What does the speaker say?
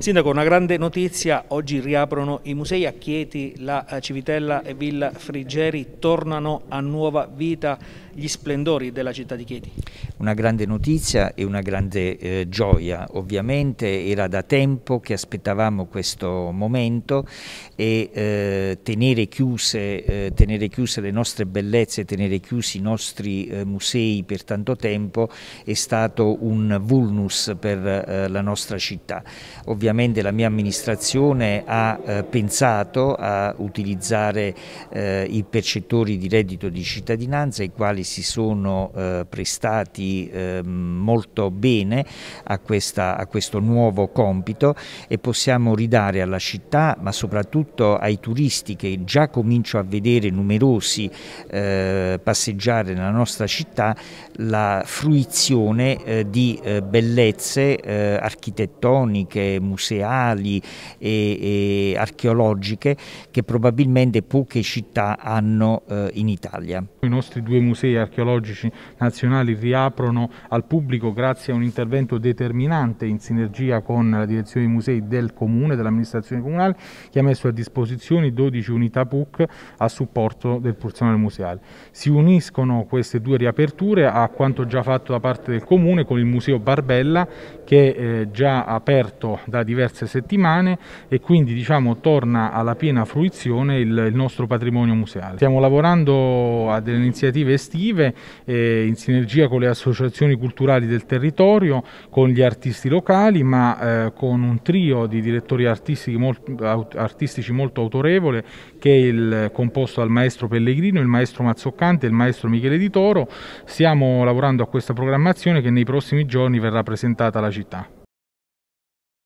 Sindaco, una grande notizia, oggi riaprono i musei a Chieti, la eh, Civitella e Villa Frigeri, tornano a nuova vita gli splendori della città di Chieti. Una grande notizia e una grande eh, gioia, ovviamente era da tempo che aspettavamo questo momento e eh, tenere, chiuse, eh, tenere, chiuse, le nostre bellezze, tenere chiusi i nostri eh, musei per tanto tempo è stato un vulnus per eh, la nostra città. Ovviamente ovviamente la mia amministrazione ha eh, pensato a utilizzare eh, i percettori di reddito di cittadinanza i quali si sono eh, prestati ehm, molto bene a, questa, a, questo nuovo compito e possiamo ridare alla città ma soprattutto ai turisti che già comincio a vedere numerosi eh, passeggiare nella nostra città la fruizione eh, di eh, bellezze architettoniche, musicali museali e, e archeologiche che probabilmente poche città hanno eh, in Italia. I nostri due musei archeologici nazionali riaprono al pubblico grazie a un intervento determinante in sinergia con la direzione dei musei del comune, dell'amministrazione comunale, che ha messo a disposizione 12 unità PUC a supporto del personale museale. Si uniscono queste due riaperture a quanto già fatto da parte del comune con il museo Barbella che è eh, già aperto da diverse settimane e quindi diciamo, torna alla piena fruizione il, il, nostro patrimonio museale. Stiamo lavorando a delle iniziative estive eh, in sinergia con le associazioni culturali del territorio, con gli artisti locali, ma eh, con un trio di direttori artistici molto, artistici molto autorevole che è il, composto dal maestro Pellegrino, il maestro Mazzoccante e il maestro Michele Di Toro. Stiamo lavorando a questa programmazione che nei prossimi giorni verrà presentata alla città.